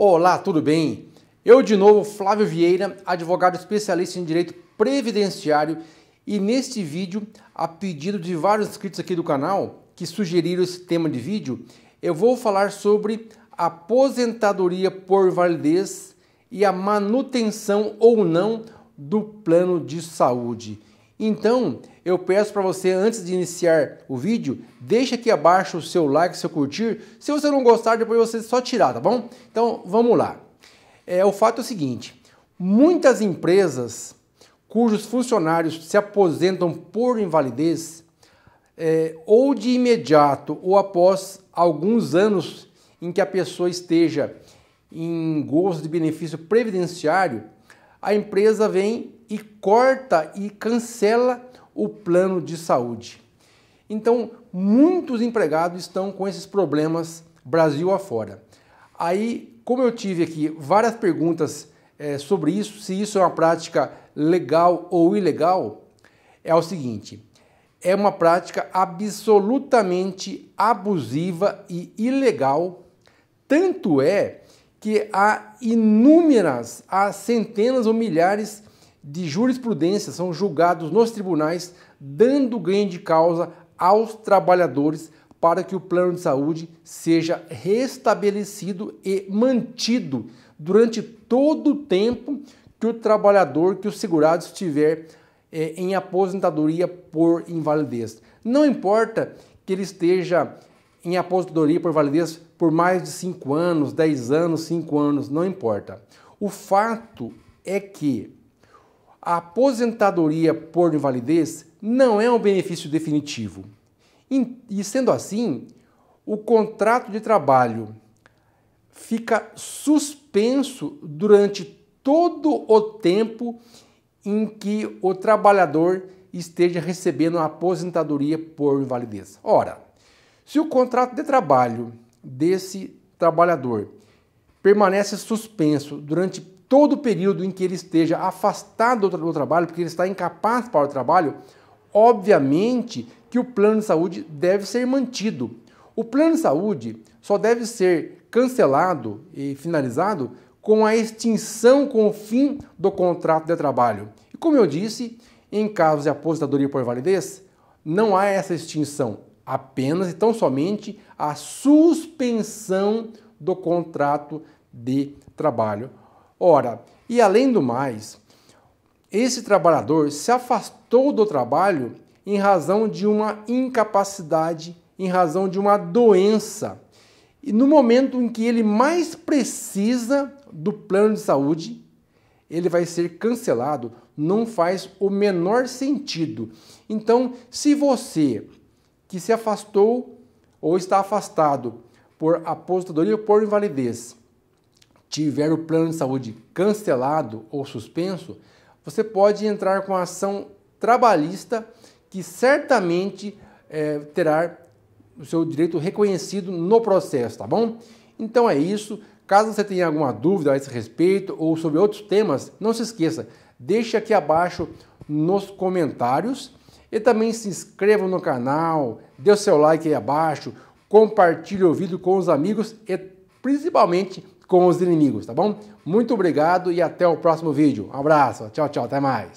Olá, tudo bem? Eu de novo, Flávio Vieira, advogado especialista em direito previdenciário, e neste vídeo, a pedido de vários inscritos aqui do canal que sugeriram esse tema de vídeo, eu vou falar sobre aposentadoria por validez e a manutenção ou não do plano de saúde. Então, eu peço para você, antes de iniciar o vídeo, deixa aqui abaixo o seu like, o seu curtir. Se você não gostar, depois você só tirar, tá bom? Então, vamos lá. É, o fato é o seguinte, muitas empresas cujos funcionários se aposentam por invalidez, é, ou de imediato ou após alguns anos em que a pessoa esteja em gozo de benefício previdenciário, a empresa vem e corta e cancela o plano de saúde. Então, muitos empregados estão com esses problemas Brasil afora. Aí, como eu tive aqui várias perguntas é, sobre isso, se isso é uma prática legal ou ilegal, é o seguinte: é uma prática absolutamente abusiva e ilegal. Tanto é que há inúmeras, há centenas ou milhares de jurisprudência são julgados nos tribunais, dando ganho de causa aos trabalhadores para que o plano de saúde seja restabelecido e mantido durante todo o tempo que o trabalhador, que o segurado estiver é, em aposentadoria por invalidez. Não importa que ele esteja em aposentadoria por invalidez por mais de 5 anos, 10 anos, 5 anos, não importa. O fato é que a aposentadoria por invalidez não é um benefício definitivo. E sendo assim, o contrato de trabalho fica suspenso durante todo o tempo em que o trabalhador esteja recebendo a aposentadoria por invalidez. Ora, se o contrato de trabalho desse trabalhador permanece suspenso durante todo período em que ele esteja afastado do trabalho, porque ele está incapaz para o trabalho, obviamente que o plano de saúde deve ser mantido. O plano de saúde só deve ser cancelado e finalizado com a extinção, com o fim do contrato de trabalho. E como eu disse, em casos de aposentadoria por invalidez, não há essa extinção, apenas e tão somente a suspensão do contrato de trabalho. Ora, e além do mais, esse trabalhador se afastou do trabalho em razão de uma incapacidade, em razão de uma doença. E no momento em que ele mais precisa do plano de saúde, ele vai ser cancelado, não faz o menor sentido. Então, se você que se afastou ou está afastado por aposentadoria ou por invalidez, tiver o plano de saúde cancelado ou suspenso, você pode entrar com a ação trabalhista que certamente é, terá o seu direito reconhecido no processo, tá bom? Então é isso. Caso você tenha alguma dúvida a esse respeito ou sobre outros temas, não se esqueça, deixe aqui abaixo nos comentários e também se inscreva no canal, dê o seu like aí abaixo, compartilhe o vídeo com os amigos e principalmente com os inimigos, tá bom? Muito obrigado e até o próximo vídeo. Um abraço, tchau, tchau, até mais.